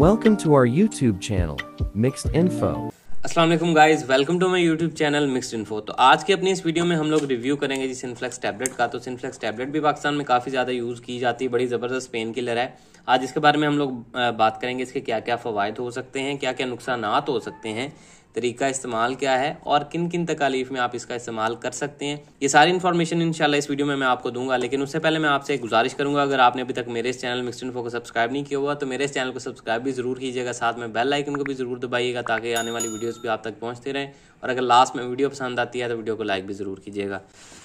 Welcome to our YouTube channel, Mixed Info. असलम guys welcome to my YouTube channel mixed info तो आज के अपनी इस वीडियो में हम लोग रिव्यू करेंगे जी सिन्फ्लेक्स टैबलेट का तो सिन्फ्लेक्स टैबलेट भी पाकिस्तान में काफ़ी ज़्यादा यूज़ की जाती है बड़ी ज़बरदस्त पेन किलर है आज इसके बारे में हम लोग बात करेंगे इसके क्या क्या फ़वाद हो सकते हैं क्या क्या नुकसान हो सकते हैं तरीका इस्तेमाल क्या है और किन किन तकालीफ में आप इसका इस्तेमाल कर सकते हैं ये सारी इन्फॉर्मेशन इनशाला इस वीडियो में मैं आपको दूंगा लेकिन उससे पहले मैं आपसे गुजारिश करूंगा अगर आपने अभी तक मेरे इस चैनल मिक्स इन्फो को सब्सक्राइब नहीं किया हुआ तो मेरे इस चैनल को सब्सक्राइब भी जरूर कीजिएगा साथ में बेल आइकन को भी जरूर दबाइएगा ताकि आने वाली वीडियोज़ भी आप तक पहुँचते रहें और अगर लास्ट में वीडियो पसंद आती है तो वीडियो को लाइक भी जरूर कीजिएगा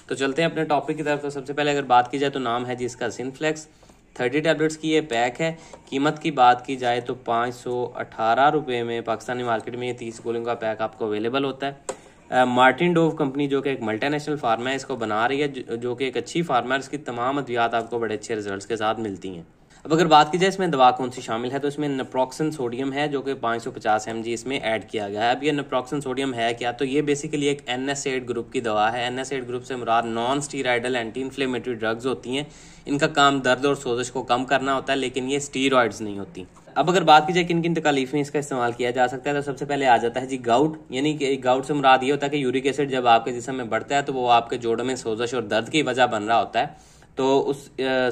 तो चलते हैं अपने टॉपिक की तरफ तो सबसे पहले अगर बात की जाए तो नाम है जी इसका सिनफ्लेक्स थर्टी टैबलेट्स की ये पैक है कीमत की बात की जाए तो पाँच सौ अठारह रुपये में पाकिस्तानी मार्केट में ये तीस गोलियों का पैक आपको अवेलेबल होता है मार्टिन डोव कंपनी जो कि एक मल्टीनेशनल फार्मा है इसको बना रही है जो, जो कि एक अच्छी फार्मा है इसकी तमाम अद्वियात आपको बड़े अच्छे रिजल्ट्स के साथ मिलती हैं अब अगर बात की जाए इसमें दवा कौन सी शामिल है तो इसमें नप्रोक्सन सोडियम है जो कि 550 सौ पचास इसमें ऐड किया गया है अब ये नप्रोक्सन सोडियम है क्या तो ये बेसिकली एक एन एस एड ग्रुप की दवा है एन एस एड ग्रुप से मुराद non steroidal anti inflammatory drugs होती हैं इनका काम दर्द और सोजश को कम करना होता है लेकिन ये स्टीरॉयड्स नहीं होती अब अगर बात की जाए किन किन तकलीफ में इसका इस्तेमाल किया जा सकता है तो सबसे पहले आ जाता है जी गाउट यानी कि गाउट से मुराद ये होता है कि यूरिक एसिड जब आपके जिसम में बढ़ता है तो वो आपके जोड़ों में सोजश और दर्द की वजह बन रहा होता है तो उस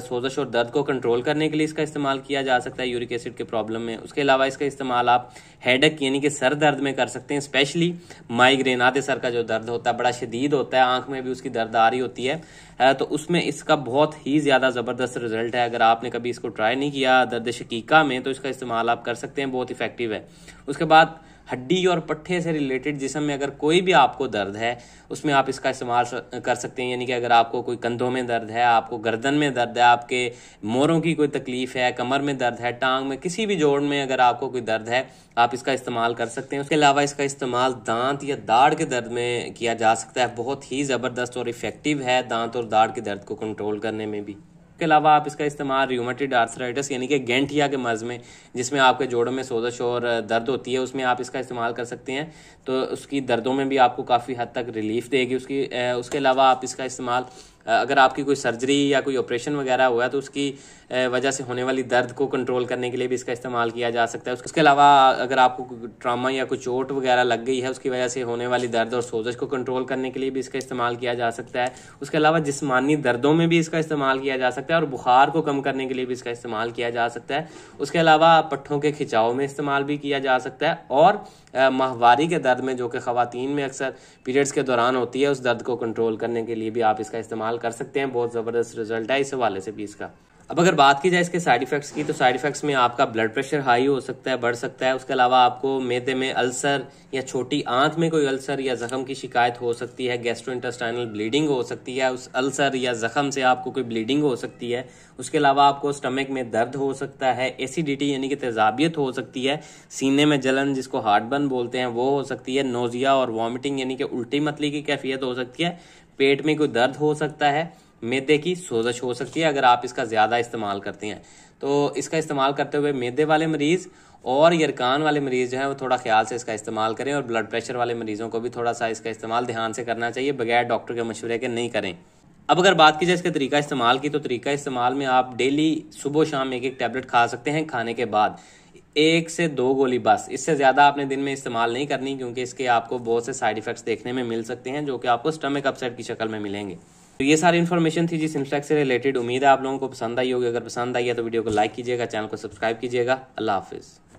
सोजश और दर्द को कंट्रोल करने के लिए इसका इस्तेमाल किया जा सकता है यूरिक एसिड के प्रॉब्लम में उसके अलावा इसका इस्तेमाल आप हेडक यानी कि सर दर्द में कर सकते हैं स्पेशली माइग्रेन आधे सर का जो दर्द होता है बड़ा शदीद होता है आंख में भी उसकी दर्द आ रही होती है तो उसमें इसका बहुत ही ज़्यादा ज़बरदस्त रिजल्ट है अगर आपने कभी इसको ट्राई नहीं किया दर्द शकीका में तो इसका इस्तेमाल आप कर सकते हैं बहुत इफेक्टिव है उसके बाद हड्डी और पट्ठे से रिलेटेड जिसम में अगर कोई भी आपको दर्द है उसमें आप इसका इस्तेमाल कर सकते हैं यानी कि अगर आपको कोई कंधों में दर्द है आपको गर्दन में दर्द है आपके मोरों की कोई तकलीफ़ है कमर में दर्द है टांग में किसी भी जोड़ में अगर आपको कोई दर्द है आप इसका इस्तेमाल कर सकते हैं उसके अलावा इसका इस्तेमाल दांत या दाढ़ के दर्द में किया जा सकता है बहुत ही ज़बरदस्त और इफ़ेक्टिव है दांत और दाढ़ के दर्द को कंट्रोल करने में भी इसके अलावा आप इसका इस्तेमाल रियोमेटेड आर्थराइटिस यानी कि गेंठिया के मर्ज़ में जिसमें आपके जोड़ों में सोजश और दर्द होती है उसमें आप इसका इस्तेमाल कर सकते हैं तो उसकी दर्दों में भी आपको काफ़ी हद तक रिलीफ देगी उसकी उसके अलावा आप इसका इस्तेमाल अगर आपकी कोई सर्जरी या कोई ऑपरेशन वगैरह हुआ है तो उसकी वजह से होने वाली दर्द को कंट्रोल करने के लिए भी इसका इस्तेमाल किया जा सकता है उसके अलावा अगर आपको ट्रामा या कोई चोट वगैरह लग गई है उसकी वजह से होने वाली दर्द और सोजश को कंट्रोल करने के लिए भी इसका इस्तेमाल किया जा सकता है उसके अलावा जिसमानी दर्दों में भी इसका इस्तेमाल किया जा सकता है और बुखार को कम करने के लिए भी इसका इस्तेमाल किया जा सकता है उसके अलावा पट्ठों के खिंचाव में इस्तेमाल भी किया जा सकता है और माहवारी के दर्द में जो कि ख़वान में अक्सर पीरियड्स के दौरान होती है उस दर्द को कंट्रोल करने के लिए भी आप इसका इस्तेमाल इस्तेमाल कर सकते हैं बहुत ज़बरदस्त रिजल्ट है इस हवाले से भी इसका अब अगर बात की जाए इसके साइड इफ़ेक्ट्स की तो साइड इफ़ेक्ट्स में आपका ब्लड प्रेशर हाई हो सकता है बढ़ सकता है उसके अलावा आपको मेदे में अल्सर या छोटी आंत में कोई अल्सर या जख्म की शिकायत हो सकती है गैस्ट्रो इंटेस्टाइनल ब्लीडिंग हो सकती है उस अल्सर या जख्म से आपको कोई ब्लीडिंग हो सकती है उसके अलावा आपको स्टमक में दर्द हो सकता है एसिडिटी यानी कि तेजाबियत हो सकती है सीने में जलन जिसको हार्ट बर्न बोलते हैं वो हो सकती है नोज़िया और वॉमिटिंग यानी कि उल्टी मतली की कैफियत हो सकती है पेट में कोई दर्द हो सकता है मैदे की सोजश हो सकती है अगर आप इसका ज़्यादा इस्तेमाल करते हैं तो इसका इस्तेमाल करते हुए मैदे वाले मरीज़ और यरकान वाले मरीज़ जो हैं वो थोड़ा ख्याल से इसका इस्तेमाल करें और ब्लड प्रेशर वाले मरीज़ों को भी थोड़ा सा इसका इस्तेमाल ध्यान से करना चाहिए बगैर डॉक्टर के मशवरे के नहीं करें अब अगर बात की जाए इसके तरीका इस्तेमाल की तो तरीका इस्तेमाल में आप डेली सुबह शाम एक एक टैबलेट खा सकते हैं खाने के बाद एक से दो गोली बस इससे ज़्यादा आपने दिन में इस्तेमाल नहीं करनी क्योंकि इसके आपको बहुत से साइड इफेक्ट्स देखने में मिल सकते हैं जो कि आपको स्टमक अपसेट की शक्ल में मिलेंगे तो ये सारी इन्फॉर्मेशन थी जिस इन्फ्लेक्स से रिलेटेड उम्मीद है आप लोगों को पसंद आई होगी अगर पसंद आई है तो वीडियो को लाइक कीजिएगा चैनल को सब्सक्राइब कीजिएगा अल्लाह हाफिज़